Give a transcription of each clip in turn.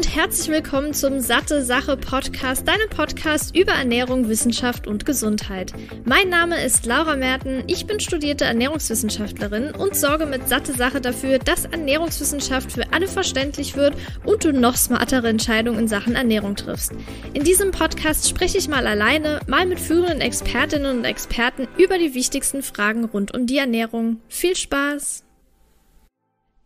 und herzlich willkommen zum Satte Sache Podcast, deinem Podcast über Ernährung, Wissenschaft und Gesundheit. Mein Name ist Laura Merten, ich bin studierte Ernährungswissenschaftlerin und sorge mit Satte Sache dafür, dass Ernährungswissenschaft für alle verständlich wird und du noch smartere Entscheidungen in Sachen Ernährung triffst. In diesem Podcast spreche ich mal alleine, mal mit führenden Expertinnen und Experten über die wichtigsten Fragen rund um die Ernährung. Viel Spaß!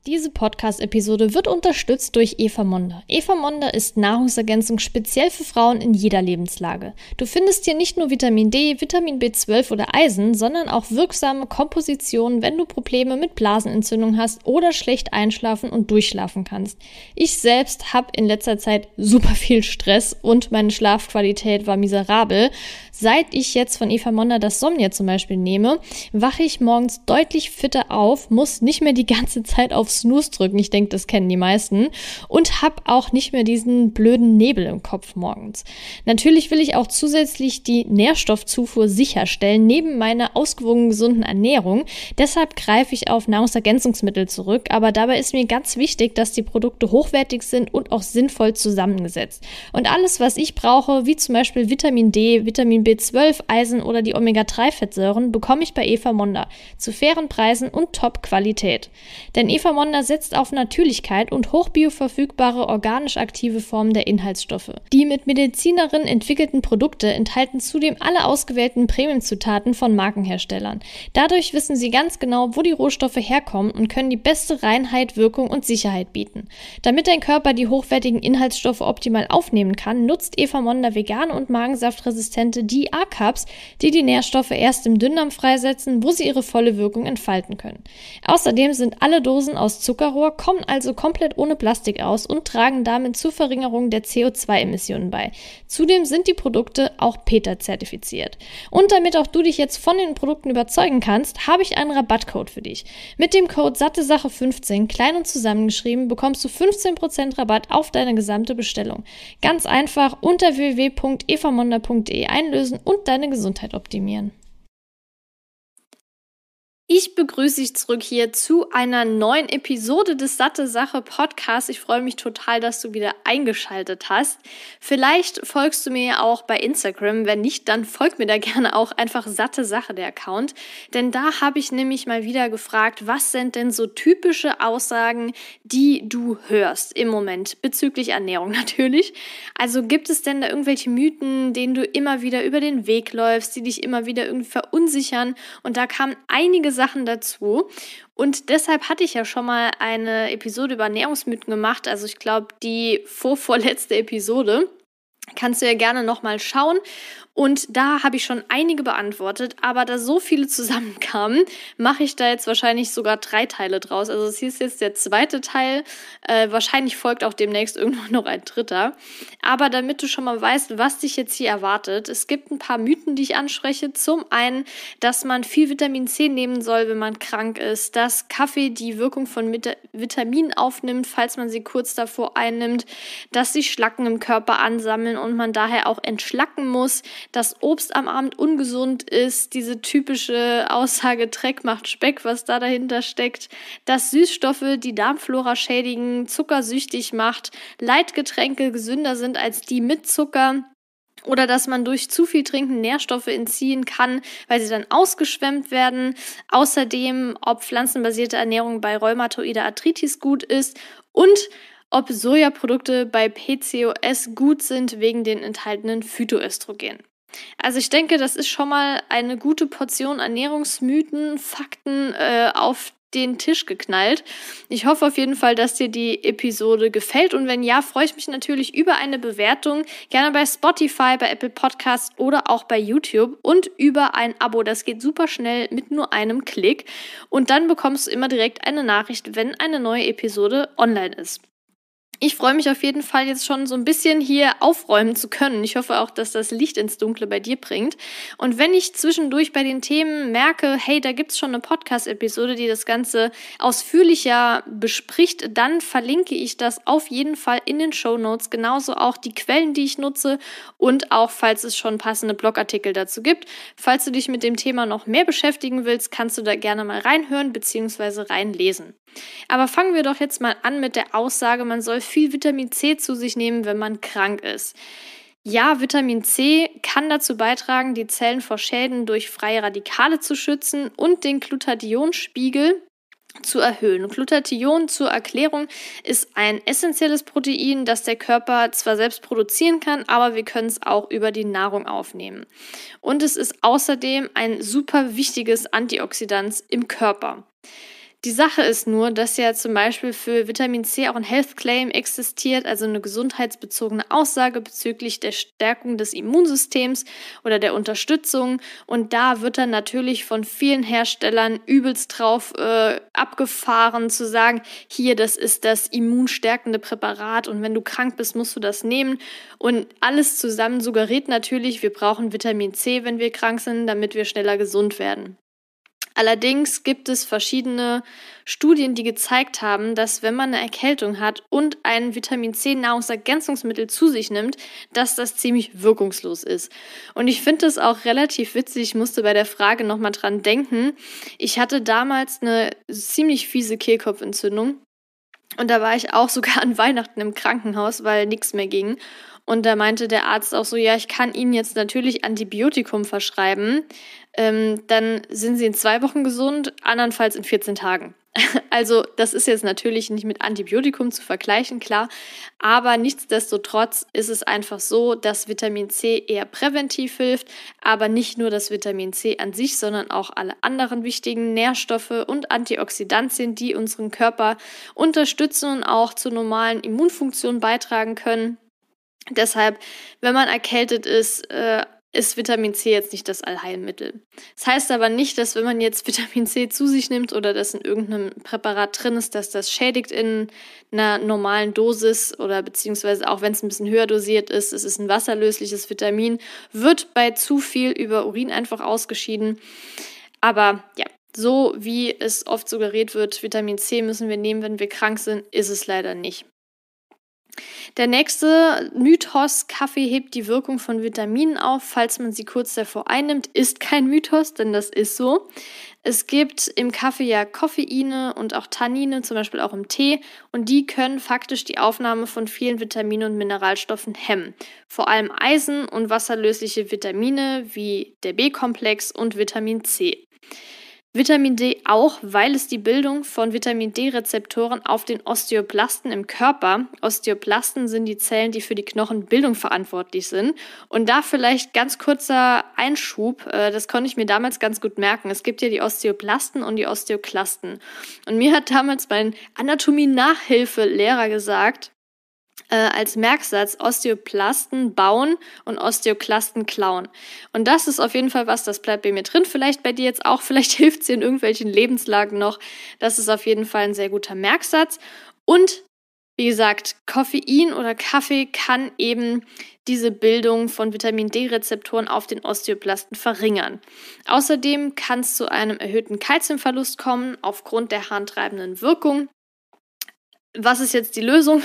Diese Podcast-Episode wird unterstützt durch Eva Monder. Eva Monder ist Nahrungsergänzung speziell für Frauen in jeder Lebenslage. Du findest hier nicht nur Vitamin D, Vitamin B12 oder Eisen, sondern auch wirksame Kompositionen, wenn du Probleme mit Blasenentzündung hast oder schlecht einschlafen und durchschlafen kannst. Ich selbst habe in letzter Zeit super viel Stress und meine Schlafqualität war miserabel, Seit ich jetzt von Eva Monda das Somnia zum Beispiel nehme, wache ich morgens deutlich fitter auf, muss nicht mehr die ganze Zeit auf Snooze drücken. Ich denke, das kennen die meisten. Und habe auch nicht mehr diesen blöden Nebel im Kopf morgens. Natürlich will ich auch zusätzlich die Nährstoffzufuhr sicherstellen, neben meiner ausgewogenen gesunden Ernährung. Deshalb greife ich auf Nahrungsergänzungsmittel zurück. Aber dabei ist mir ganz wichtig, dass die Produkte hochwertig sind und auch sinnvoll zusammengesetzt. Und alles, was ich brauche, wie zum Beispiel Vitamin D, Vitamin B12, Eisen oder die Omega-3-Fettsäuren bekomme ich bei Eva Monda zu fairen Preisen und Top-Qualität. Denn Eva Monda setzt auf Natürlichkeit und hochbioverfügbare organisch aktive Formen der Inhaltsstoffe. Die mit Medizinerinnen entwickelten Produkte enthalten zudem alle ausgewählten Premium-Zutaten von Markenherstellern. Dadurch wissen sie ganz genau, wo die Rohstoffe herkommen und können die beste Reinheit, Wirkung und Sicherheit bieten. Damit dein Körper die hochwertigen Inhaltsstoffe optimal aufnehmen kann, nutzt Eva Monda vegane und magensaftresistente die A-Cups, die die Nährstoffe erst im Dünndarm freisetzen, wo sie ihre volle Wirkung entfalten können. Außerdem sind alle Dosen aus Zuckerrohr, kommen also komplett ohne Plastik aus und tragen damit zur Verringerung der CO2-Emissionen bei. Zudem sind die Produkte auch peta zertifiziert. Und damit auch du dich jetzt von den Produkten überzeugen kannst, habe ich einen Rabattcode für dich. Mit dem Code SatteSache15 klein und zusammengeschrieben bekommst du 15% Rabatt auf deine gesamte Bestellung. Ganz einfach unter www.evamonda.de einlösen lösen und deine Gesundheit optimieren. Ich begrüße dich zurück hier zu einer neuen Episode des Satte Sache Podcasts. Ich freue mich total, dass du wieder eingeschaltet hast. Vielleicht folgst du mir auch bei Instagram. Wenn nicht, dann folg mir da gerne auch einfach Satte Sache der Account. Denn da habe ich nämlich mal wieder gefragt, was sind denn so typische Aussagen, die du hörst im Moment bezüglich Ernährung natürlich. Also gibt es denn da irgendwelche Mythen, denen du immer wieder über den Weg läufst, die dich immer wieder irgendwie verunsichern? Und da kamen einige Sachen dazu. Und deshalb hatte ich ja schon mal eine Episode über Ernährungsmythen gemacht. Also ich glaube, die vorvorletzte Episode. Kannst du ja gerne nochmal schauen. Und da habe ich schon einige beantwortet, aber da so viele zusammenkamen, mache ich da jetzt wahrscheinlich sogar drei Teile draus. Also es ist jetzt der zweite Teil. Äh, wahrscheinlich folgt auch demnächst irgendwo noch ein dritter. Aber damit du schon mal weißt, was dich jetzt hier erwartet, es gibt ein paar Mythen, die ich anspreche. Zum einen, dass man viel Vitamin C nehmen soll, wenn man krank ist, dass Kaffee die Wirkung von Vit Vitaminen aufnimmt, falls man sie kurz davor einnimmt, dass sich Schlacken im Körper ansammeln und man daher auch entschlacken muss, dass Obst am Abend ungesund ist, diese typische Aussage Dreck macht Speck, was da dahinter steckt, dass Süßstoffe die Darmflora schädigen, zuckersüchtig macht, Leitgetränke gesünder sind als die mit Zucker oder dass man durch zu viel Trinken Nährstoffe entziehen kann, weil sie dann ausgeschwemmt werden. Außerdem, ob pflanzenbasierte Ernährung bei rheumatoider Arthritis gut ist und ob Sojaprodukte bei PCOS gut sind wegen den enthaltenen Phytoöstrogenen. Also ich denke, das ist schon mal eine gute Portion Ernährungsmythen, Fakten äh, auf den Tisch geknallt. Ich hoffe auf jeden Fall, dass dir die Episode gefällt und wenn ja, freue ich mich natürlich über eine Bewertung, gerne bei Spotify, bei Apple Podcasts oder auch bei YouTube und über ein Abo. Das geht super schnell mit nur einem Klick und dann bekommst du immer direkt eine Nachricht, wenn eine neue Episode online ist ich freue mich auf jeden Fall jetzt schon so ein bisschen hier aufräumen zu können. Ich hoffe auch, dass das Licht ins Dunkle bei dir bringt. Und wenn ich zwischendurch bei den Themen merke, hey, da gibt es schon eine Podcast-Episode, die das Ganze ausführlicher bespricht, dann verlinke ich das auf jeden Fall in den Show Notes. Genauso auch die Quellen, die ich nutze und auch, falls es schon passende Blogartikel dazu gibt. Falls du dich mit dem Thema noch mehr beschäftigen willst, kannst du da gerne mal reinhören bzw. reinlesen. Aber fangen wir doch jetzt mal an mit der Aussage, man soll viel viel Vitamin C zu sich nehmen, wenn man krank ist. Ja, Vitamin C kann dazu beitragen, die Zellen vor Schäden durch freie Radikale zu schützen und den Glutathionspiegel, zu erhöhen. Glutathion zur Erklärung ist ein essentielles Protein, das der Körper zwar selbst produzieren kann, aber wir können es auch über die Nahrung aufnehmen. Und es ist außerdem ein super wichtiges Antioxidant im Körper. Die Sache ist nur, dass ja zum Beispiel für Vitamin C auch ein Health Claim existiert, also eine gesundheitsbezogene Aussage bezüglich der Stärkung des Immunsystems oder der Unterstützung. Und da wird dann natürlich von vielen Herstellern übelst drauf äh, abgefahren, zu sagen, hier, das ist das immunstärkende Präparat und wenn du krank bist, musst du das nehmen. Und alles zusammen suggeriert natürlich, wir brauchen Vitamin C, wenn wir krank sind, damit wir schneller gesund werden. Allerdings gibt es verschiedene Studien, die gezeigt haben, dass wenn man eine Erkältung hat und ein Vitamin C Nahrungsergänzungsmittel zu sich nimmt, dass das ziemlich wirkungslos ist. Und ich finde es auch relativ witzig, ich musste bei der Frage nochmal dran denken. Ich hatte damals eine ziemlich fiese Kehlkopfentzündung. Und da war ich auch sogar an Weihnachten im Krankenhaus, weil nichts mehr ging. Und da meinte der Arzt auch so, ja, ich kann Ihnen jetzt natürlich Antibiotikum verschreiben, ähm, dann sind sie in zwei Wochen gesund, andernfalls in 14 Tagen. Also das ist jetzt natürlich nicht mit Antibiotikum zu vergleichen, klar, aber nichtsdestotrotz ist es einfach so, dass Vitamin C eher präventiv hilft, aber nicht nur das Vitamin C an sich, sondern auch alle anderen wichtigen Nährstoffe und Antioxidantien, die unseren Körper unterstützen und auch zur normalen Immunfunktion beitragen können. Deshalb, wenn man erkältet ist, äh, ist Vitamin C jetzt nicht das Allheilmittel. Das heißt aber nicht, dass wenn man jetzt Vitamin C zu sich nimmt oder das in irgendeinem Präparat drin ist, dass das schädigt in einer normalen Dosis oder beziehungsweise auch wenn es ein bisschen höher dosiert ist, es ist ein wasserlösliches Vitamin, wird bei zu viel über Urin einfach ausgeschieden. Aber ja, so wie es oft suggeriert wird, Vitamin C müssen wir nehmen, wenn wir krank sind, ist es leider nicht. Der nächste Mythos, Kaffee hebt die Wirkung von Vitaminen auf, falls man sie kurz davor einnimmt, ist kein Mythos, denn das ist so. Es gibt im Kaffee ja Koffeine und auch Tannine, zum Beispiel auch im Tee, und die können faktisch die Aufnahme von vielen Vitaminen und Mineralstoffen hemmen. Vor allem Eisen und wasserlösliche Vitamine wie der B-Komplex und Vitamin C. Vitamin D auch, weil es die Bildung von Vitamin D-Rezeptoren auf den Osteoplasten im Körper. Osteoplasten sind die Zellen, die für die Knochenbildung verantwortlich sind. Und da vielleicht ganz kurzer Einschub, äh, das konnte ich mir damals ganz gut merken. Es gibt ja die Osteoplasten und die Osteoklasten. Und mir hat damals mein anatomie nachhilfe lehrer gesagt, äh, als Merksatz Osteoplasten bauen und Osteoklasten klauen. Und das ist auf jeden Fall was, das bleibt bei mir drin. Vielleicht bei dir jetzt auch, vielleicht hilft es dir in irgendwelchen Lebenslagen noch. Das ist auf jeden Fall ein sehr guter Merksatz. Und wie gesagt, Koffein oder Kaffee kann eben diese Bildung von Vitamin D-Rezeptoren auf den Osteoplasten verringern. Außerdem kann es zu einem erhöhten Kalziumverlust kommen aufgrund der harntreibenden Wirkung. Was ist jetzt die Lösung?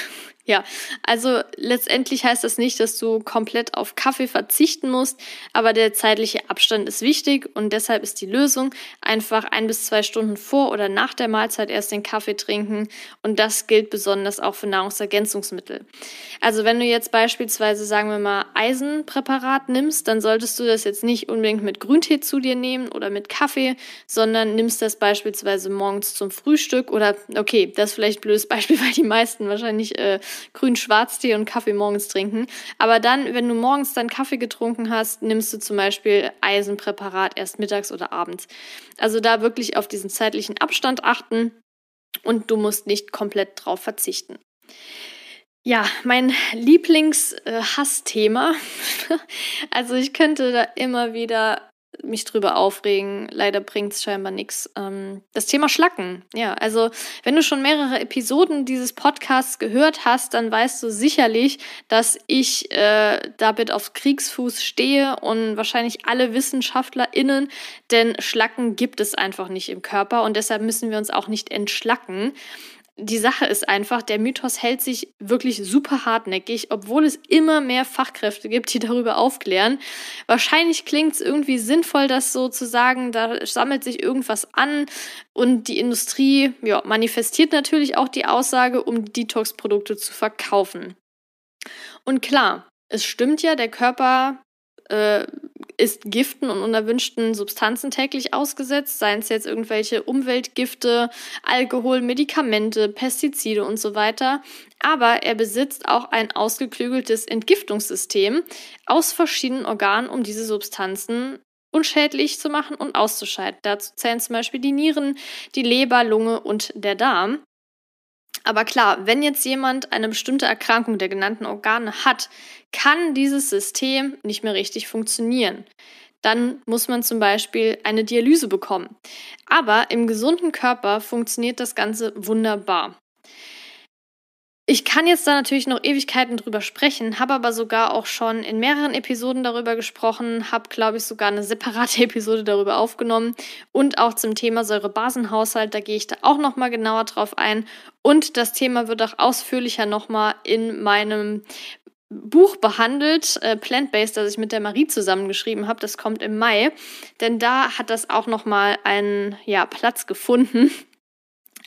Ja, also letztendlich heißt das nicht, dass du komplett auf Kaffee verzichten musst, aber der zeitliche Abstand ist wichtig und deshalb ist die Lösung einfach ein bis zwei Stunden vor oder nach der Mahlzeit erst den Kaffee trinken und das gilt besonders auch für Nahrungsergänzungsmittel. Also wenn du jetzt beispielsweise, sagen wir mal, Eisenpräparat nimmst, dann solltest du das jetzt nicht unbedingt mit Grüntee zu dir nehmen oder mit Kaffee, sondern nimmst das beispielsweise morgens zum Frühstück oder okay, das ist vielleicht ein blödes Beispiel, weil die meisten wahrscheinlich äh, grünen Schwarztee und Kaffee morgens trinken. Aber dann, wenn du morgens dann Kaffee getrunken hast, nimmst du zum Beispiel Eisenpräparat erst mittags oder abends. Also da wirklich auf diesen zeitlichen Abstand achten und du musst nicht komplett drauf verzichten. Ja, mein Lieblings-Hassthema. Äh, also ich könnte da immer wieder mich drüber aufregen. Leider bringt es scheinbar nichts. Ähm, das Thema Schlacken. Ja, also wenn du schon mehrere Episoden dieses Podcasts gehört hast, dann weißt du sicherlich, dass ich äh, damit auf Kriegsfuß stehe und wahrscheinlich alle WissenschaftlerInnen, denn Schlacken gibt es einfach nicht im Körper und deshalb müssen wir uns auch nicht entschlacken die Sache ist einfach, der Mythos hält sich wirklich super hartnäckig, obwohl es immer mehr Fachkräfte gibt, die darüber aufklären. Wahrscheinlich klingt es irgendwie sinnvoll, das so zu sagen, da sammelt sich irgendwas an und die Industrie ja, manifestiert natürlich auch die Aussage, um Detox-Produkte zu verkaufen. Und klar, es stimmt ja, der Körper äh, ist Giften und unerwünschten Substanzen täglich ausgesetzt, seien es jetzt irgendwelche Umweltgifte, Alkohol, Medikamente, Pestizide und so weiter. Aber er besitzt auch ein ausgeklügeltes Entgiftungssystem aus verschiedenen Organen, um diese Substanzen unschädlich zu machen und auszuscheiden. Dazu zählen zum Beispiel die Nieren, die Leber, Lunge und der Darm. Aber klar, wenn jetzt jemand eine bestimmte Erkrankung der genannten Organe hat, kann dieses System nicht mehr richtig funktionieren. Dann muss man zum Beispiel eine Dialyse bekommen. Aber im gesunden Körper funktioniert das Ganze wunderbar. Ich kann jetzt da natürlich noch Ewigkeiten drüber sprechen, habe aber sogar auch schon in mehreren Episoden darüber gesprochen, habe, glaube ich, sogar eine separate Episode darüber aufgenommen und auch zum Thema Säurebasenhaushalt, da gehe ich da auch nochmal genauer drauf ein und das Thema wird auch ausführlicher nochmal in meinem Buch behandelt, äh, Plant-Based, das ich mit der Marie zusammengeschrieben habe. Das kommt im Mai. Denn da hat das auch nochmal einen ja, Platz gefunden.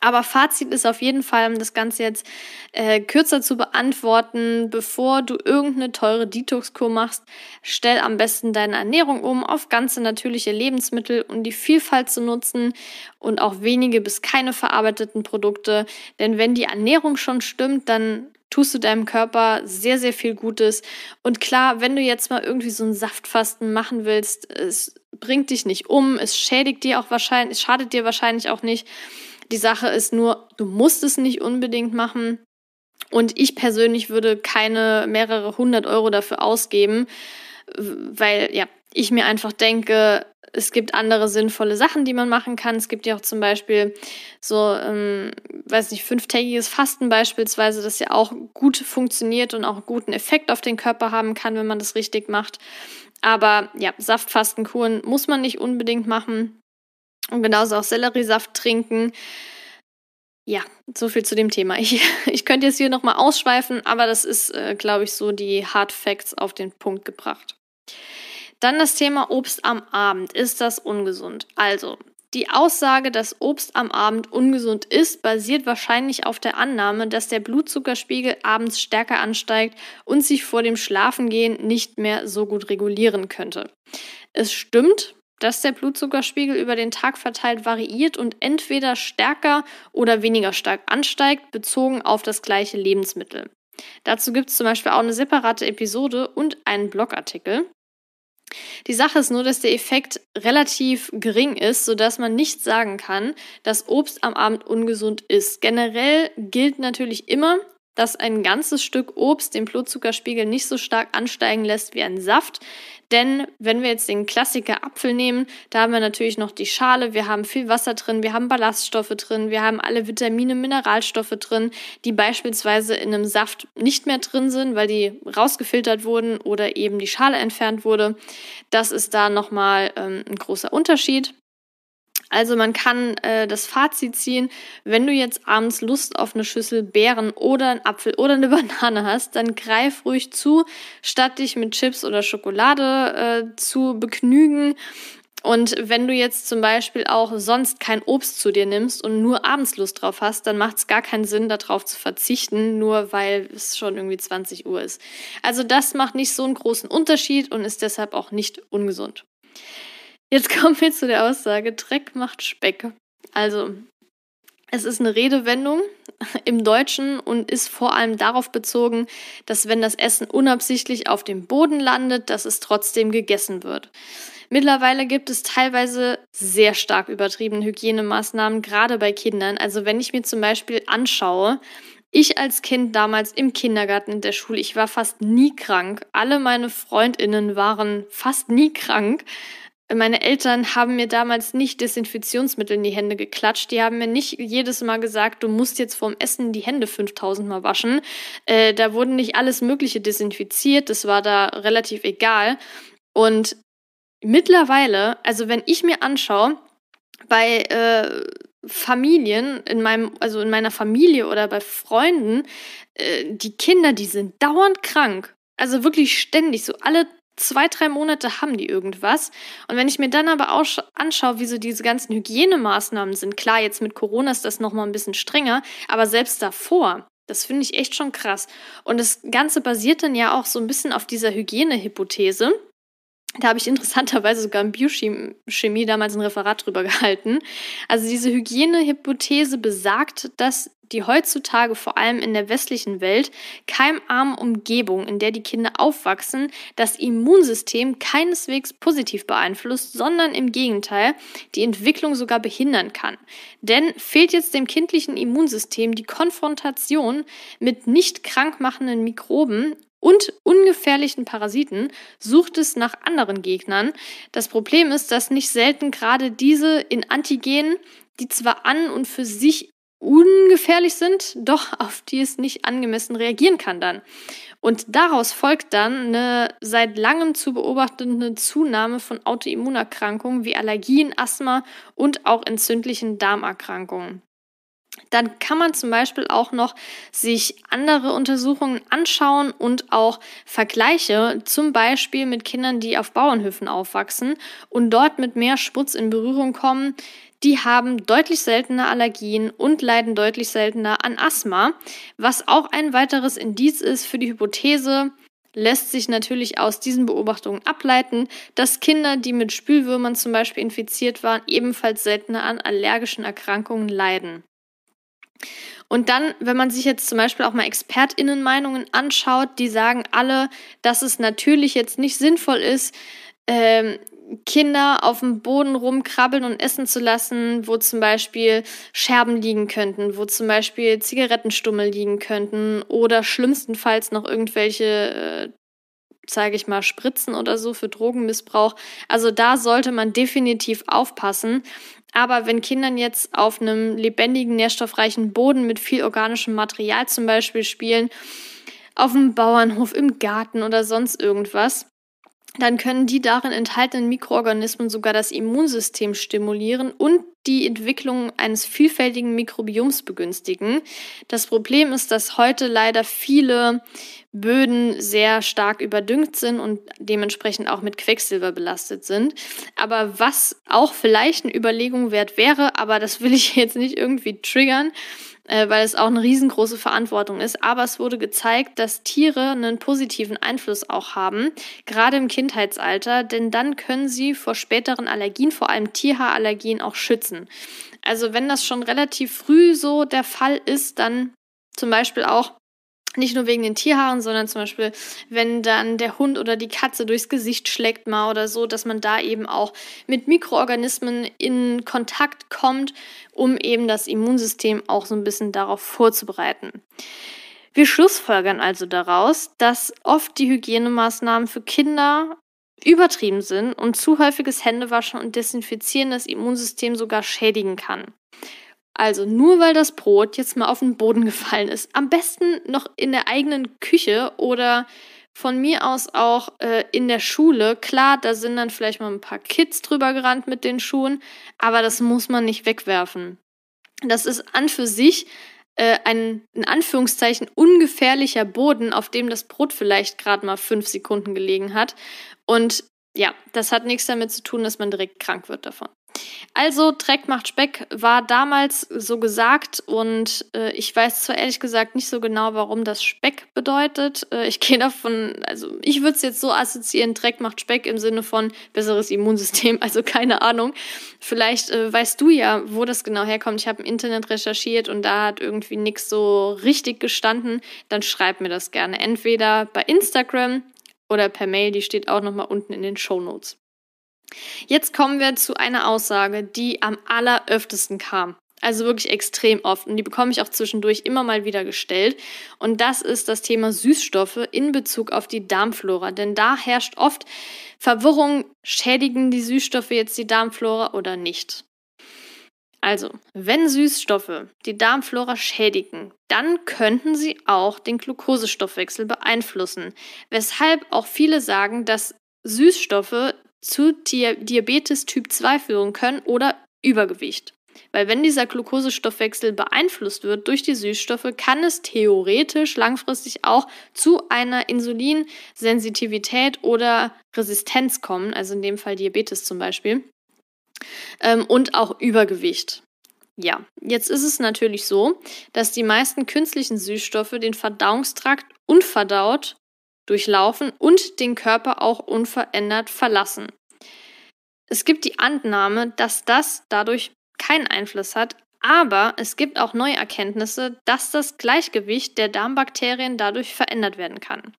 Aber Fazit ist auf jeden Fall, um das Ganze jetzt äh, kürzer zu beantworten, bevor du irgendeine teure Detox-Kur machst, stell am besten deine Ernährung um auf ganze natürliche Lebensmittel, um die Vielfalt zu nutzen und auch wenige bis keine verarbeiteten Produkte. Denn wenn die Ernährung schon stimmt, dann tust du deinem Körper sehr, sehr viel Gutes. Und klar, wenn du jetzt mal irgendwie so einen Saftfasten machen willst, es bringt dich nicht um, es schädigt dir auch wahrscheinlich, es schadet dir wahrscheinlich auch nicht. Die Sache ist nur, du musst es nicht unbedingt machen. Und ich persönlich würde keine mehrere hundert Euro dafür ausgeben, weil ja, ich mir einfach denke, es gibt andere sinnvolle Sachen, die man machen kann. Es gibt ja auch zum Beispiel so, ähm, weiß nicht, fünftägiges Fasten beispielsweise, das ja auch gut funktioniert und auch guten Effekt auf den Körper haben kann, wenn man das richtig macht. Aber ja, Saftfastenkuren muss man nicht unbedingt machen. Und genauso auch Selleriesaft trinken. Ja, so viel zu dem Thema. Ich, ich könnte jetzt hier nochmal ausschweifen, aber das ist, äh, glaube ich, so die Hard Facts auf den Punkt gebracht. Dann das Thema Obst am Abend. Ist das ungesund? Also, die Aussage, dass Obst am Abend ungesund ist, basiert wahrscheinlich auf der Annahme, dass der Blutzuckerspiegel abends stärker ansteigt und sich vor dem Schlafengehen nicht mehr so gut regulieren könnte. Es stimmt, dass der Blutzuckerspiegel über den Tag verteilt variiert und entweder stärker oder weniger stark ansteigt, bezogen auf das gleiche Lebensmittel. Dazu gibt es zum Beispiel auch eine separate Episode und einen Blogartikel. Die Sache ist nur, dass der Effekt relativ gering ist, sodass man nicht sagen kann, dass Obst am Abend ungesund ist. Generell gilt natürlich immer, dass ein ganzes Stück Obst den Blutzuckerspiegel nicht so stark ansteigen lässt wie ein Saft. Denn wenn wir jetzt den Klassiker Apfel nehmen, da haben wir natürlich noch die Schale, wir haben viel Wasser drin, wir haben Ballaststoffe drin, wir haben alle Vitamine, Mineralstoffe drin, die beispielsweise in einem Saft nicht mehr drin sind, weil die rausgefiltert wurden oder eben die Schale entfernt wurde. Das ist da nochmal ähm, ein großer Unterschied. Also man kann äh, das Fazit ziehen, wenn du jetzt abends Lust auf eine Schüssel Beeren oder einen Apfel oder eine Banane hast, dann greif ruhig zu, statt dich mit Chips oder Schokolade äh, zu begnügen. Und wenn du jetzt zum Beispiel auch sonst kein Obst zu dir nimmst und nur abends Lust drauf hast, dann macht es gar keinen Sinn, darauf zu verzichten, nur weil es schon irgendwie 20 Uhr ist. Also das macht nicht so einen großen Unterschied und ist deshalb auch nicht ungesund. Jetzt kommen wir zu der Aussage, Dreck macht Speck. Also, es ist eine Redewendung im Deutschen und ist vor allem darauf bezogen, dass wenn das Essen unabsichtlich auf dem Boden landet, dass es trotzdem gegessen wird. Mittlerweile gibt es teilweise sehr stark übertriebene Hygienemaßnahmen, gerade bei Kindern. Also wenn ich mir zum Beispiel anschaue, ich als Kind damals im Kindergarten in der Schule, ich war fast nie krank. Alle meine Freundinnen waren fast nie krank. Meine Eltern haben mir damals nicht Desinfektionsmittel in die Hände geklatscht. Die haben mir nicht jedes Mal gesagt, du musst jetzt vorm Essen die Hände 5000 Mal waschen. Äh, da wurden nicht alles Mögliche desinfiziert. Das war da relativ egal. Und mittlerweile, also wenn ich mir anschaue, bei äh, Familien, in meinem, also in meiner Familie oder bei Freunden, äh, die Kinder, die sind dauernd krank. Also wirklich ständig, so alle zwei, drei Monate haben die irgendwas. Und wenn ich mir dann aber auch anschaue, wie so diese ganzen Hygienemaßnahmen sind, klar, jetzt mit Corona ist das nochmal ein bisschen strenger, aber selbst davor, das finde ich echt schon krass. Und das Ganze basiert dann ja auch so ein bisschen auf dieser Hygienehypothese. Da habe ich interessanterweise sogar in Biochemie damals ein Referat drüber gehalten. Also diese Hygienehypothese besagt, dass die heutzutage vor allem in der westlichen Welt keimarmen Umgebung, in der die Kinder aufwachsen, das Immunsystem keineswegs positiv beeinflusst, sondern im Gegenteil die Entwicklung sogar behindern kann. Denn fehlt jetzt dem kindlichen Immunsystem die Konfrontation mit nicht krankmachenden Mikroben und ungefährlichen Parasiten sucht es nach anderen Gegnern. Das Problem ist, dass nicht selten gerade diese in Antigenen, die zwar an und für sich ungefährlich sind, doch auf die es nicht angemessen reagieren kann dann. Und daraus folgt dann eine seit langem zu beobachtende Zunahme von Autoimmunerkrankungen wie Allergien, Asthma und auch entzündlichen Darmerkrankungen dann kann man zum Beispiel auch noch sich andere Untersuchungen anschauen und auch Vergleiche, zum Beispiel mit Kindern, die auf Bauernhöfen aufwachsen und dort mit mehr Schmutz in Berührung kommen. Die haben deutlich seltener Allergien und leiden deutlich seltener an Asthma, was auch ein weiteres Indiz ist für die Hypothese, lässt sich natürlich aus diesen Beobachtungen ableiten, dass Kinder, die mit Spülwürmern zum Beispiel infiziert waren, ebenfalls seltener an allergischen Erkrankungen leiden. Und dann, wenn man sich jetzt zum Beispiel auch mal ExpertInnen-Meinungen anschaut, die sagen alle, dass es natürlich jetzt nicht sinnvoll ist, ähm, Kinder auf dem Boden rumkrabbeln und essen zu lassen, wo zum Beispiel Scherben liegen könnten, wo zum Beispiel Zigarettenstummel liegen könnten oder schlimmstenfalls noch irgendwelche, äh, sage ich mal, Spritzen oder so für Drogenmissbrauch. Also da sollte man definitiv aufpassen. Aber wenn Kindern jetzt auf einem lebendigen, nährstoffreichen Boden mit viel organischem Material zum Beispiel spielen, auf dem Bauernhof, im Garten oder sonst irgendwas, dann können die darin enthaltenen Mikroorganismen sogar das Immunsystem stimulieren und die Entwicklung eines vielfältigen Mikrobioms begünstigen. Das Problem ist, dass heute leider viele Böden sehr stark überdüngt sind und dementsprechend auch mit Quecksilber belastet sind. Aber was auch vielleicht eine Überlegung wert wäre, aber das will ich jetzt nicht irgendwie triggern, äh, weil es auch eine riesengroße Verantwortung ist. Aber es wurde gezeigt, dass Tiere einen positiven Einfluss auch haben, gerade im Kindheitsalter, denn dann können sie vor späteren Allergien, vor allem Tierhaarallergien, auch schützen. Also wenn das schon relativ früh so der Fall ist, dann zum Beispiel auch nicht nur wegen den Tierhaaren, sondern zum Beispiel, wenn dann der Hund oder die Katze durchs Gesicht schlägt mal oder so, dass man da eben auch mit Mikroorganismen in Kontakt kommt, um eben das Immunsystem auch so ein bisschen darauf vorzubereiten. Wir schlussfolgern also daraus, dass oft die Hygienemaßnahmen für Kinder übertrieben sind und zu häufiges Händewaschen und Desinfizieren das Immunsystem sogar schädigen kann. Also nur weil das Brot jetzt mal auf den Boden gefallen ist, am besten noch in der eigenen Küche oder von mir aus auch äh, in der Schule. Klar, da sind dann vielleicht mal ein paar Kids drüber gerannt mit den Schuhen, aber das muss man nicht wegwerfen. Das ist an für sich äh, ein in Anführungszeichen ungefährlicher Boden, auf dem das Brot vielleicht gerade mal fünf Sekunden gelegen hat. Und ja, das hat nichts damit zu tun, dass man direkt krank wird davon. Also, Dreck macht Speck war damals so gesagt und äh, ich weiß zwar ehrlich gesagt nicht so genau, warum das Speck bedeutet. Äh, ich gehe davon, also ich würde es jetzt so assoziieren, Dreck macht Speck im Sinne von besseres Immunsystem, also keine Ahnung. Vielleicht äh, weißt du ja, wo das genau herkommt. Ich habe im Internet recherchiert und da hat irgendwie nichts so richtig gestanden. Dann schreib mir das gerne. Entweder bei Instagram oder per Mail, die steht auch nochmal unten in den Show Notes. Jetzt kommen wir zu einer Aussage, die am alleröftesten kam. Also wirklich extrem oft. Und die bekomme ich auch zwischendurch immer mal wieder gestellt. Und das ist das Thema Süßstoffe in Bezug auf die Darmflora. Denn da herrscht oft Verwirrung, schädigen die Süßstoffe jetzt die Darmflora oder nicht. Also, wenn Süßstoffe die Darmflora schädigen, dann könnten sie auch den Glukosestoffwechsel beeinflussen. Weshalb auch viele sagen, dass Süßstoffe zu Di Diabetes Typ 2 führen können oder Übergewicht. Weil wenn dieser Glukosestoffwechsel beeinflusst wird durch die Süßstoffe, kann es theoretisch langfristig auch zu einer Insulinsensitivität oder Resistenz kommen, also in dem Fall Diabetes zum Beispiel, ähm, und auch Übergewicht. Ja, jetzt ist es natürlich so, dass die meisten künstlichen Süßstoffe den Verdauungstrakt unverdaut durchlaufen und den Körper auch unverändert verlassen. Es gibt die Annahme, dass das dadurch keinen Einfluss hat, aber es gibt auch neue Erkenntnisse, dass das Gleichgewicht der Darmbakterien dadurch verändert werden kann.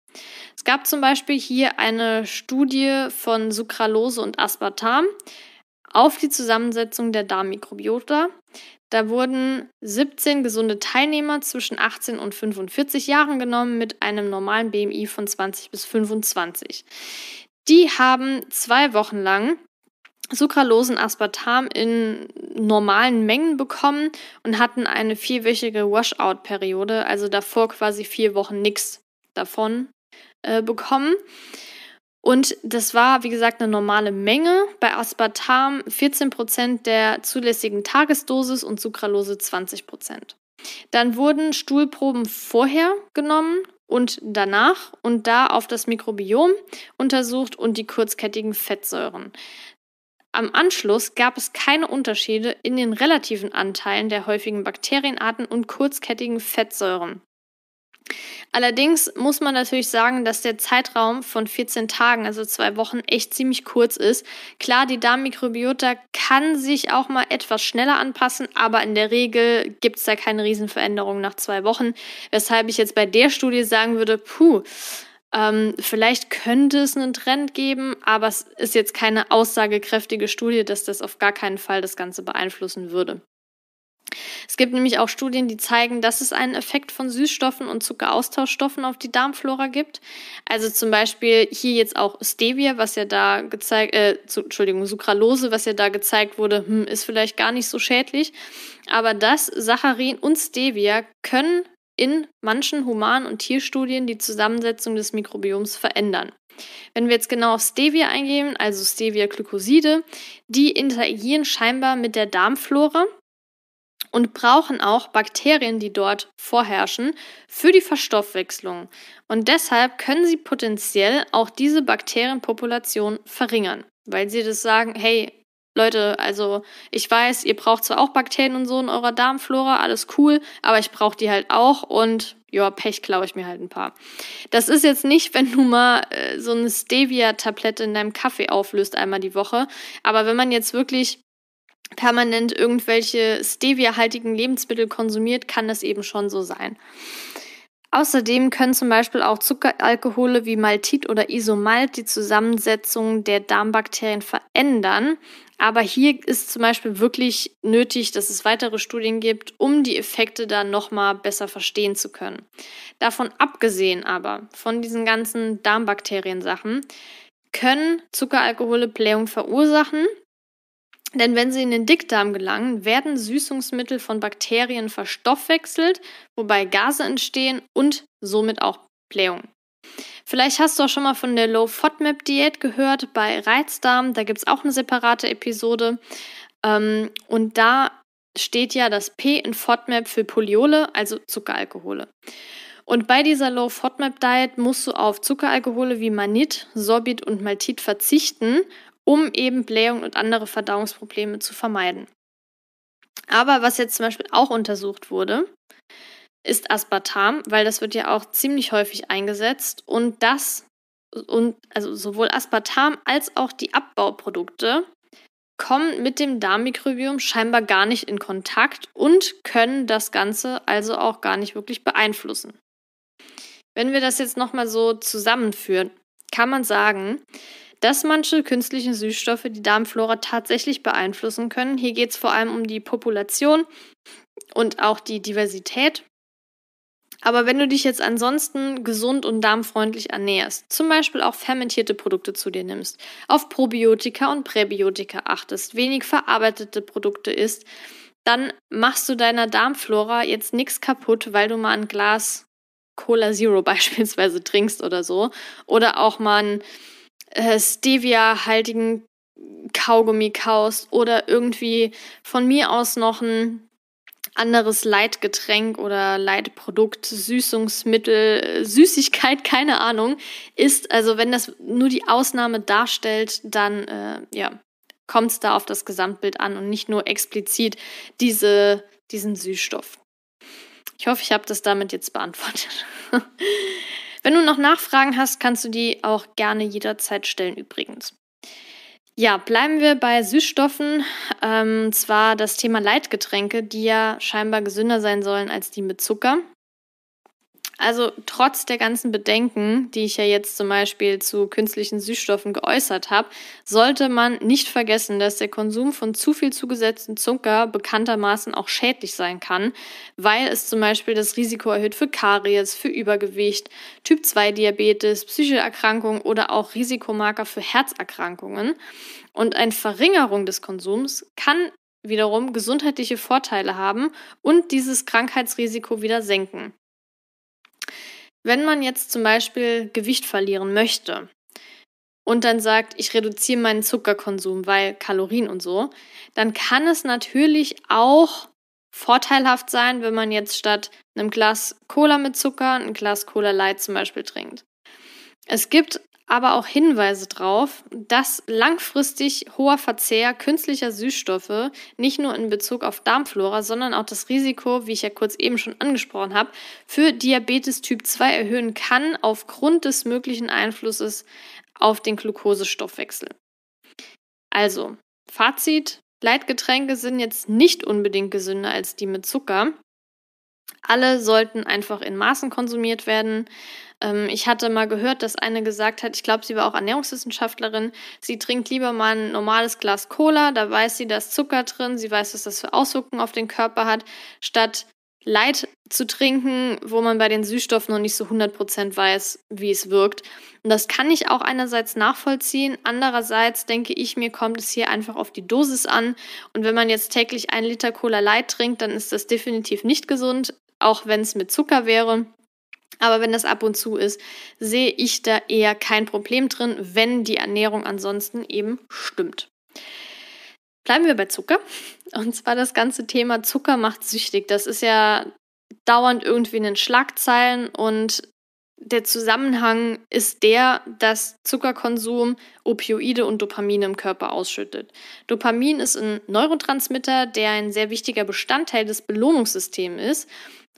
Es gab zum Beispiel hier eine Studie von Sucralose und Aspartam auf die Zusammensetzung der Darmmikrobiota. Da wurden 17 gesunde Teilnehmer zwischen 18 und 45 Jahren genommen mit einem normalen BMI von 20 bis 25. Die haben zwei Wochen lang Sucralosen Aspartam in normalen Mengen bekommen und hatten eine vierwöchige Washout-Periode, also davor quasi vier Wochen nichts davon äh, bekommen. Und das war, wie gesagt, eine normale Menge. Bei Aspartam 14% Prozent der zulässigen Tagesdosis und Sucralose 20%. Prozent. Dann wurden Stuhlproben vorher genommen und danach und da auf das Mikrobiom untersucht und die kurzkettigen Fettsäuren. Am Anschluss gab es keine Unterschiede in den relativen Anteilen der häufigen Bakterienarten und kurzkettigen Fettsäuren. Allerdings muss man natürlich sagen, dass der Zeitraum von 14 Tagen, also zwei Wochen, echt ziemlich kurz ist. Klar, die Darmmikrobiota kann sich auch mal etwas schneller anpassen, aber in der Regel gibt es da keine Riesenveränderung nach zwei Wochen, weshalb ich jetzt bei der Studie sagen würde, puh, ähm, vielleicht könnte es einen Trend geben, aber es ist jetzt keine aussagekräftige Studie, dass das auf gar keinen Fall das Ganze beeinflussen würde. Es gibt nämlich auch Studien, die zeigen, dass es einen Effekt von Süßstoffen und Zuckeraustauschstoffen auf die Darmflora gibt. Also zum Beispiel hier jetzt auch Stevia, was ja da gezeigt, äh, zu, Entschuldigung, Sucralose, was ja da gezeigt wurde, hm, ist vielleicht gar nicht so schädlich. Aber das, Saccharin und Stevia können in manchen Human- und Tierstudien die Zusammensetzung des Mikrobioms verändern. Wenn wir jetzt genau auf Stevia eingehen, also stevia glycoside die interagieren scheinbar mit der Darmflora und brauchen auch Bakterien, die dort vorherrschen, für die Verstoffwechslung. Und deshalb können sie potenziell auch diese Bakterienpopulation verringern, weil sie das sagen, hey, Leute, also ich weiß, ihr braucht zwar auch Bakterien und so in eurer Darmflora, alles cool, aber ich brauche die halt auch und ja, Pech klaue ich mir halt ein paar. Das ist jetzt nicht, wenn du mal äh, so eine Stevia-Tablette in deinem Kaffee auflöst einmal die Woche, aber wenn man jetzt wirklich permanent irgendwelche stevia-haltigen Lebensmittel konsumiert, kann das eben schon so sein. Außerdem können zum Beispiel auch Zuckeralkohole wie Maltit oder Isomalt die Zusammensetzung der Darmbakterien verändern. Aber hier ist zum Beispiel wirklich nötig, dass es weitere Studien gibt, um die Effekte dann nochmal besser verstehen zu können. Davon abgesehen aber, von diesen ganzen Darmbakterien-Sachen, können Zuckeralkohole Blähung verursachen. Denn wenn sie in den Dickdarm gelangen, werden Süßungsmittel von Bakterien verstoffwechselt, wobei Gase entstehen und somit auch Blähungen. Vielleicht hast du auch schon mal von der Low FODMAP Diät gehört bei Reizdarm. Da gibt es auch eine separate Episode. Ähm, und da steht ja das P in FODMAP für Poliole, also Zuckeralkohole. Und bei dieser Low FODMAP Diät musst du auf Zuckeralkohole wie Manit, Sorbit und Maltit verzichten um eben Blähungen und andere Verdauungsprobleme zu vermeiden. Aber was jetzt zum Beispiel auch untersucht wurde, ist Aspartam, weil das wird ja auch ziemlich häufig eingesetzt und das und also sowohl Aspartam als auch die Abbauprodukte kommen mit dem Darmmikrobiom scheinbar gar nicht in Kontakt und können das Ganze also auch gar nicht wirklich beeinflussen. Wenn wir das jetzt nochmal so zusammenführen, kann man sagen, dass manche künstlichen Süßstoffe die Darmflora tatsächlich beeinflussen können. Hier geht es vor allem um die Population und auch die Diversität. Aber wenn du dich jetzt ansonsten gesund und darmfreundlich ernährst, zum Beispiel auch fermentierte Produkte zu dir nimmst, auf Probiotika und Präbiotika achtest, wenig verarbeitete Produkte isst, dann machst du deiner Darmflora jetzt nichts kaputt, weil du mal ein Glas Cola Zero beispielsweise trinkst oder so. Oder auch mal ein äh, Stevia-haltigen Kaugummi kaust oder irgendwie von mir aus noch ein anderes Leitgetränk oder Leitprodukt, Süßungsmittel, äh, Süßigkeit, keine Ahnung, ist. Also wenn das nur die Ausnahme darstellt, dann äh, ja, kommt es da auf das Gesamtbild an und nicht nur explizit diese, diesen Süßstoff. Ich hoffe, ich habe das damit jetzt beantwortet. Wenn du noch Nachfragen hast, kannst du die auch gerne jederzeit stellen übrigens. Ja, bleiben wir bei Süßstoffen. Ähm, zwar das Thema Leitgetränke, die ja scheinbar gesünder sein sollen als die mit Zucker. Also trotz der ganzen Bedenken, die ich ja jetzt zum Beispiel zu künstlichen Süßstoffen geäußert habe, sollte man nicht vergessen, dass der Konsum von zu viel zugesetzten Zucker bekanntermaßen auch schädlich sein kann, weil es zum Beispiel das Risiko erhöht für Karies, für Übergewicht, Typ-2-Diabetes, psychische Erkrankungen oder auch Risikomarker für Herzerkrankungen. Und eine Verringerung des Konsums kann wiederum gesundheitliche Vorteile haben und dieses Krankheitsrisiko wieder senken. Wenn man jetzt zum Beispiel Gewicht verlieren möchte und dann sagt, ich reduziere meinen Zuckerkonsum, weil Kalorien und so, dann kann es natürlich auch vorteilhaft sein, wenn man jetzt statt einem Glas Cola mit Zucker ein Glas Cola Light zum Beispiel trinkt. Es gibt aber auch Hinweise darauf, dass langfristig hoher Verzehr künstlicher Süßstoffe nicht nur in Bezug auf Darmflora, sondern auch das Risiko, wie ich ja kurz eben schon angesprochen habe, für Diabetes Typ 2 erhöhen kann aufgrund des möglichen Einflusses auf den Glukosestoffwechsel. Also, Fazit, Leitgetränke sind jetzt nicht unbedingt gesünder als die mit Zucker. Alle sollten einfach in Maßen konsumiert werden. Ähm, ich hatte mal gehört, dass eine gesagt hat, ich glaube, sie war auch Ernährungswissenschaftlerin, sie trinkt lieber mal ein normales Glas Cola, da weiß sie, dass Zucker drin, sie weiß, was das für Auswirkungen auf den Körper hat, statt Light zu trinken, wo man bei den Süßstoffen noch nicht so 100% weiß, wie es wirkt. Und das kann ich auch einerseits nachvollziehen, andererseits denke ich mir, kommt es hier einfach auf die Dosis an. Und wenn man jetzt täglich einen Liter Cola Light trinkt, dann ist das definitiv nicht gesund, auch wenn es mit Zucker wäre. Aber wenn das ab und zu ist, sehe ich da eher kein Problem drin, wenn die Ernährung ansonsten eben stimmt. Bleiben wir bei Zucker. Und zwar das ganze Thema Zucker macht süchtig. Das ist ja dauernd irgendwie in den Schlagzeilen und der Zusammenhang ist der, dass Zuckerkonsum Opioide und Dopamine im Körper ausschüttet. Dopamin ist ein Neurotransmitter, der ein sehr wichtiger Bestandteil des Belohnungssystems ist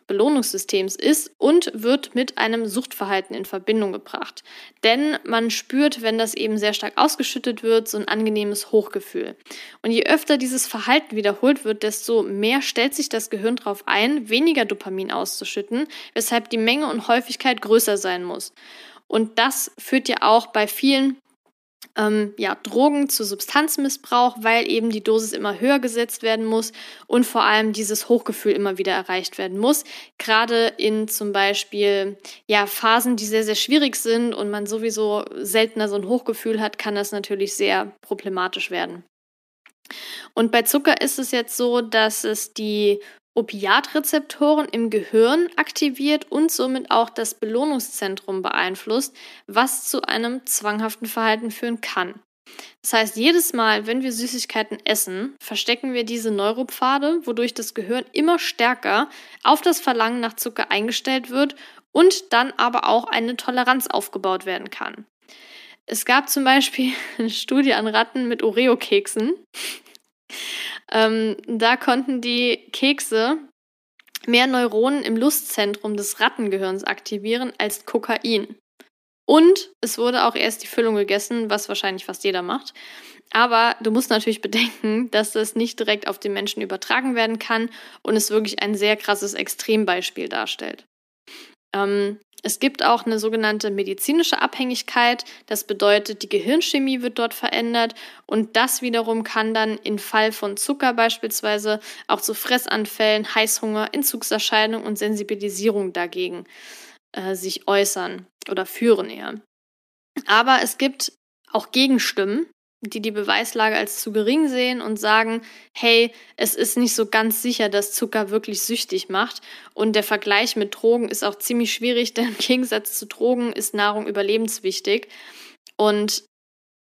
Belohnungssystems ist und wird mit einem Suchtverhalten in Verbindung gebracht. Denn man spürt, wenn das eben sehr stark ausgeschüttet wird, so ein angenehmes Hochgefühl. Und je öfter dieses Verhalten wiederholt wird, desto mehr stellt sich das Gehirn darauf ein, weniger Dopamin auszuschütten, weshalb die Menge und Häufigkeit größer sein muss. Und das führt ja auch bei vielen ähm, ja, Drogen zu Substanzmissbrauch, weil eben die Dosis immer höher gesetzt werden muss und vor allem dieses Hochgefühl immer wieder erreicht werden muss. Gerade in zum Beispiel ja, Phasen, die sehr, sehr schwierig sind und man sowieso seltener so ein Hochgefühl hat, kann das natürlich sehr problematisch werden. Und bei Zucker ist es jetzt so, dass es die Opiatrezeptoren im Gehirn aktiviert und somit auch das Belohnungszentrum beeinflusst, was zu einem zwanghaften Verhalten führen kann. Das heißt, jedes Mal, wenn wir Süßigkeiten essen, verstecken wir diese Neuropfade, wodurch das Gehirn immer stärker auf das Verlangen nach Zucker eingestellt wird und dann aber auch eine Toleranz aufgebaut werden kann. Es gab zum Beispiel eine Studie an Ratten mit Oreo-Keksen. Ähm, da konnten die Kekse mehr Neuronen im Lustzentrum des Rattengehirns aktivieren als Kokain. Und es wurde auch erst die Füllung gegessen, was wahrscheinlich fast jeder macht. Aber du musst natürlich bedenken, dass das nicht direkt auf den Menschen übertragen werden kann und es wirklich ein sehr krasses Extrembeispiel darstellt. Ähm, es gibt auch eine sogenannte medizinische Abhängigkeit. Das bedeutet, die Gehirnchemie wird dort verändert und das wiederum kann dann im Fall von Zucker beispielsweise auch zu Fressanfällen, Heißhunger, Entzugserscheinung und Sensibilisierung dagegen äh, sich äußern oder führen eher. Aber es gibt auch Gegenstimmen die die Beweislage als zu gering sehen und sagen, hey, es ist nicht so ganz sicher, dass Zucker wirklich süchtig macht. Und der Vergleich mit Drogen ist auch ziemlich schwierig, denn im Gegensatz zu Drogen ist Nahrung überlebenswichtig. Und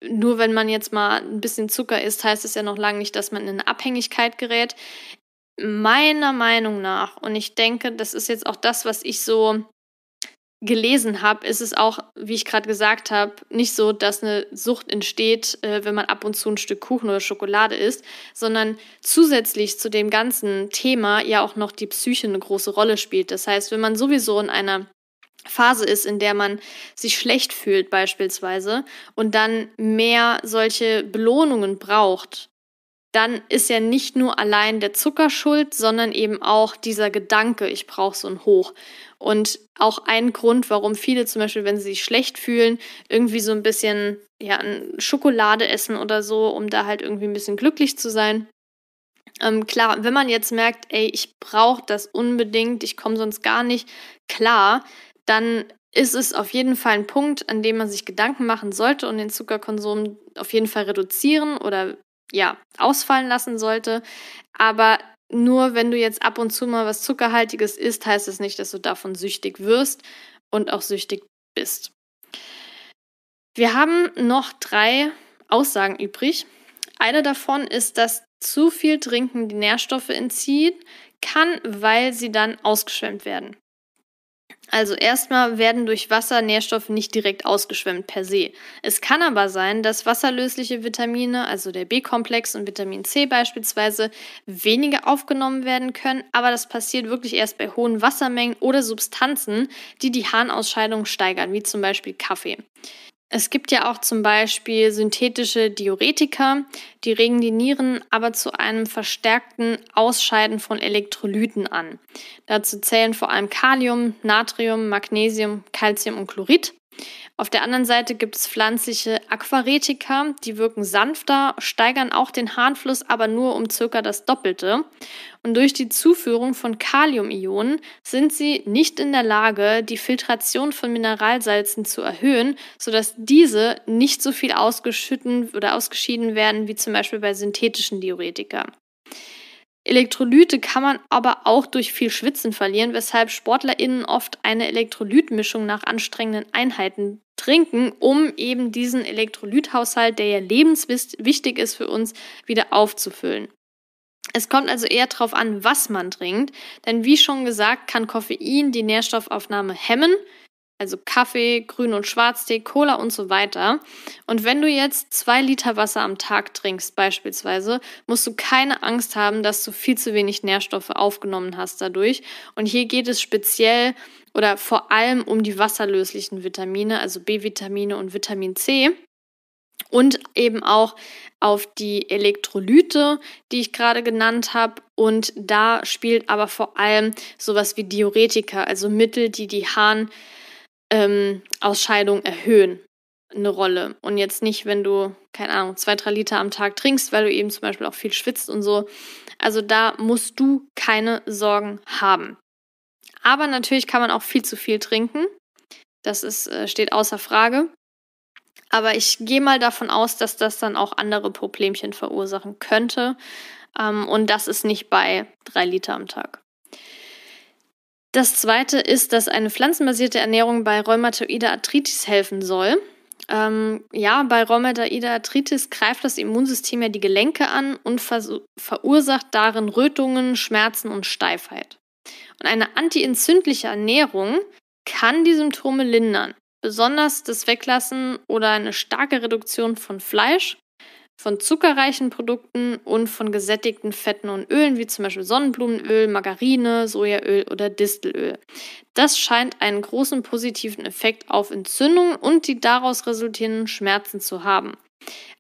nur wenn man jetzt mal ein bisschen Zucker isst, heißt es ja noch lange nicht, dass man in eine Abhängigkeit gerät. Meiner Meinung nach, und ich denke, das ist jetzt auch das, was ich so gelesen habe, ist es auch, wie ich gerade gesagt habe, nicht so, dass eine Sucht entsteht, äh, wenn man ab und zu ein Stück Kuchen oder Schokolade isst, sondern zusätzlich zu dem ganzen Thema ja auch noch die Psyche eine große Rolle spielt. Das heißt, wenn man sowieso in einer Phase ist, in der man sich schlecht fühlt beispielsweise und dann mehr solche Belohnungen braucht, dann ist ja nicht nur allein der Zucker schuld, sondern eben auch dieser Gedanke, ich brauche so ein Hoch. Und auch ein Grund, warum viele zum Beispiel, wenn sie sich schlecht fühlen, irgendwie so ein bisschen ja, Schokolade essen oder so, um da halt irgendwie ein bisschen glücklich zu sein. Ähm, klar, wenn man jetzt merkt, ey, ich brauche das unbedingt, ich komme sonst gar nicht klar, dann ist es auf jeden Fall ein Punkt, an dem man sich Gedanken machen sollte und den Zuckerkonsum auf jeden Fall reduzieren oder ja, ausfallen lassen sollte. Aber nur wenn du jetzt ab und zu mal was Zuckerhaltiges isst, heißt es das nicht, dass du davon süchtig wirst und auch süchtig bist. Wir haben noch drei Aussagen übrig. Eine davon ist, dass zu viel Trinken die Nährstoffe entziehen kann, weil sie dann ausgeschwemmt werden. Also erstmal werden durch Wasser Nährstoffe nicht direkt ausgeschwemmt per se. Es kann aber sein, dass wasserlösliche Vitamine, also der B-Komplex und Vitamin C beispielsweise, weniger aufgenommen werden können, aber das passiert wirklich erst bei hohen Wassermengen oder Substanzen, die die Harnausscheidung steigern, wie zum Beispiel Kaffee. Es gibt ja auch zum Beispiel synthetische Diuretika, die regen die Nieren aber zu einem verstärkten Ausscheiden von Elektrolyten an. Dazu zählen vor allem Kalium, Natrium, Magnesium, Calcium und Chlorid. Auf der anderen Seite gibt es pflanzliche Aquaretika, die wirken sanfter, steigern auch den Harnfluss, aber nur um circa das Doppelte. Und durch die Zuführung von Kaliumionen sind sie nicht in der Lage, die Filtration von Mineralsalzen zu erhöhen, sodass diese nicht so viel ausgeschütten oder ausgeschieden werden wie zum Beispiel bei synthetischen Diuretika. Elektrolyte kann man aber auch durch viel Schwitzen verlieren, weshalb SportlerInnen oft eine Elektrolytmischung nach anstrengenden Einheiten trinken, um eben diesen Elektrolythaushalt, der ja lebenswichtig ist für uns, wieder aufzufüllen. Es kommt also eher darauf an, was man trinkt, denn wie schon gesagt, kann Koffein die Nährstoffaufnahme hemmen, also Kaffee, Grün- und Schwarztee, Cola und so weiter. Und wenn du jetzt zwei Liter Wasser am Tag trinkst, beispielsweise, musst du keine Angst haben, dass du viel zu wenig Nährstoffe aufgenommen hast dadurch. Und hier geht es speziell oder vor allem um die wasserlöslichen Vitamine, also B-Vitamine und Vitamin C. Und eben auch auf die Elektrolyte, die ich gerade genannt habe. Und da spielt aber vor allem sowas wie Diuretika, also Mittel, die die Harn ähm, Ausscheidung erhöhen eine Rolle. Und jetzt nicht, wenn du, keine Ahnung, zwei, drei Liter am Tag trinkst, weil du eben zum Beispiel auch viel schwitzt und so. Also da musst du keine Sorgen haben. Aber natürlich kann man auch viel zu viel trinken. Das ist, äh, steht außer Frage. Aber ich gehe mal davon aus, dass das dann auch andere Problemchen verursachen könnte. Ähm, und das ist nicht bei drei Liter am Tag. Das zweite ist, dass eine pflanzenbasierte Ernährung bei rheumatoider Arthritis helfen soll. Ähm, ja, bei rheumatoider Arthritis greift das Immunsystem ja die Gelenke an und ver verursacht darin Rötungen, Schmerzen und Steifheit. Und eine antientzündliche Ernährung kann die Symptome lindern, besonders das Weglassen oder eine starke Reduktion von Fleisch von zuckerreichen Produkten und von gesättigten Fetten und Ölen, wie zum Beispiel Sonnenblumenöl, Margarine, Sojaöl oder Distelöl. Das scheint einen großen positiven Effekt auf Entzündungen und die daraus resultierenden Schmerzen zu haben.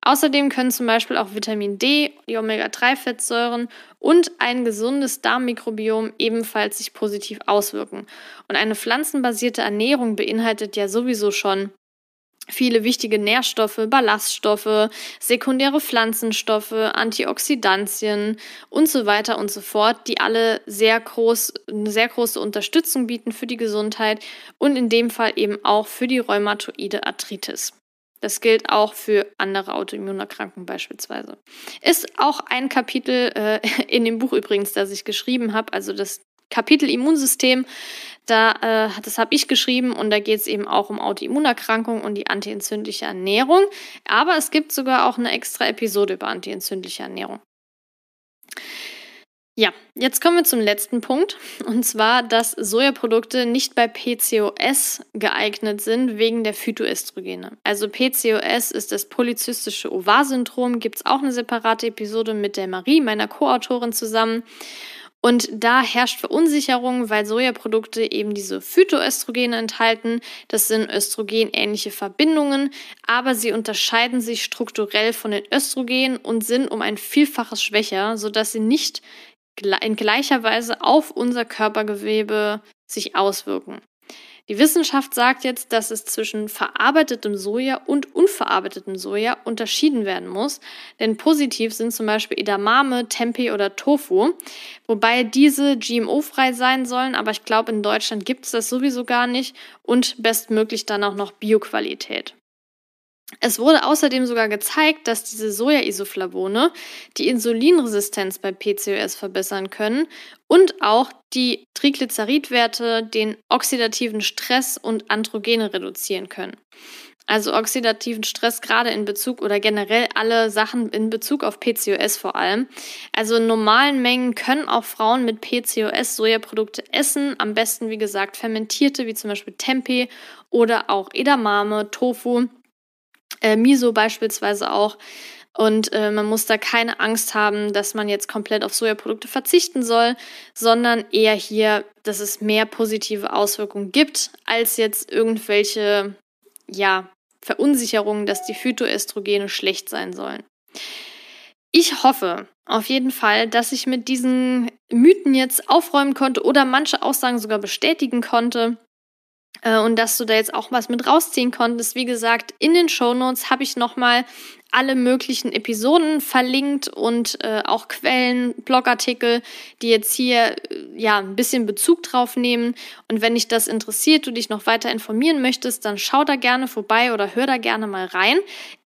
Außerdem können zum Beispiel auch Vitamin D, die Omega-3-Fettsäuren und ein gesundes Darmmikrobiom ebenfalls sich positiv auswirken. Und eine pflanzenbasierte Ernährung beinhaltet ja sowieso schon viele wichtige Nährstoffe, Ballaststoffe, sekundäre Pflanzenstoffe, Antioxidantien und so weiter und so fort, die alle sehr groß, eine sehr große Unterstützung bieten für die Gesundheit und in dem Fall eben auch für die rheumatoide Arthritis. Das gilt auch für andere Autoimmunerkrankungen beispielsweise. Ist auch ein Kapitel äh, in dem Buch übrigens, das ich geschrieben habe. Also das Kapitel Immunsystem, da, äh, das habe ich geschrieben und da geht es eben auch um Autoimmunerkrankungen und die antientzündliche Ernährung. Aber es gibt sogar auch eine extra Episode über antientzündliche Ernährung. Ja, jetzt kommen wir zum letzten Punkt und zwar, dass Sojaprodukte nicht bei PCOS geeignet sind wegen der Phytoestrogene. Also PCOS ist das polyzystische Ovar-Syndrom, gibt es auch eine separate Episode mit der Marie, meiner Co-Autorin, zusammen. Und da herrscht Verunsicherung, weil Sojaprodukte eben diese Phytoöstrogene enthalten. Das sind östrogenähnliche Verbindungen, aber sie unterscheiden sich strukturell von den Östrogenen und sind um ein Vielfaches schwächer, sodass sie nicht in gleicher Weise auf unser Körpergewebe sich auswirken. Die Wissenschaft sagt jetzt, dass es zwischen verarbeitetem Soja und unverarbeitetem Soja unterschieden werden muss, denn positiv sind zum Beispiel Edamame, Tempeh oder Tofu, wobei diese GMO-frei sein sollen, aber ich glaube, in Deutschland gibt es das sowieso gar nicht und bestmöglich dann auch noch Bioqualität. Es wurde außerdem sogar gezeigt, dass diese Sojaisoflavone die Insulinresistenz bei PCOS verbessern können und auch die Triglyceridwerte, den oxidativen Stress und Androgene reduzieren können. Also oxidativen Stress gerade in Bezug oder generell alle Sachen in Bezug auf PCOS vor allem. Also in normalen Mengen können auch Frauen mit PCOS Sojaprodukte essen. Am besten, wie gesagt, fermentierte, wie zum Beispiel Tempeh oder auch Edamame, Tofu äh, Miso beispielsweise auch. Und äh, man muss da keine Angst haben, dass man jetzt komplett auf Sojaprodukte verzichten soll, sondern eher hier, dass es mehr positive Auswirkungen gibt, als jetzt irgendwelche, ja, Verunsicherungen, dass die Phytoestrogene schlecht sein sollen. Ich hoffe auf jeden Fall, dass ich mit diesen Mythen jetzt aufräumen konnte oder manche Aussagen sogar bestätigen konnte. Äh, und dass du da jetzt auch was mit rausziehen konntest. Wie gesagt, in den Show Notes habe ich nochmal alle möglichen Episoden verlinkt und äh, auch Quellen, Blogartikel, die jetzt hier äh, ja ein bisschen Bezug drauf nehmen. Und wenn dich das interessiert, du dich noch weiter informieren möchtest, dann schau da gerne vorbei oder hör da gerne mal rein.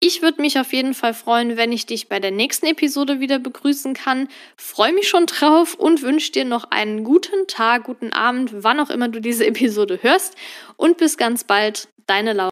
Ich würde mich auf jeden Fall freuen, wenn ich dich bei der nächsten Episode wieder begrüßen kann. Freue mich schon drauf und wünsche dir noch einen guten Tag, guten Abend, wann auch immer du diese Episode hörst. Und bis ganz bald, deine Laura.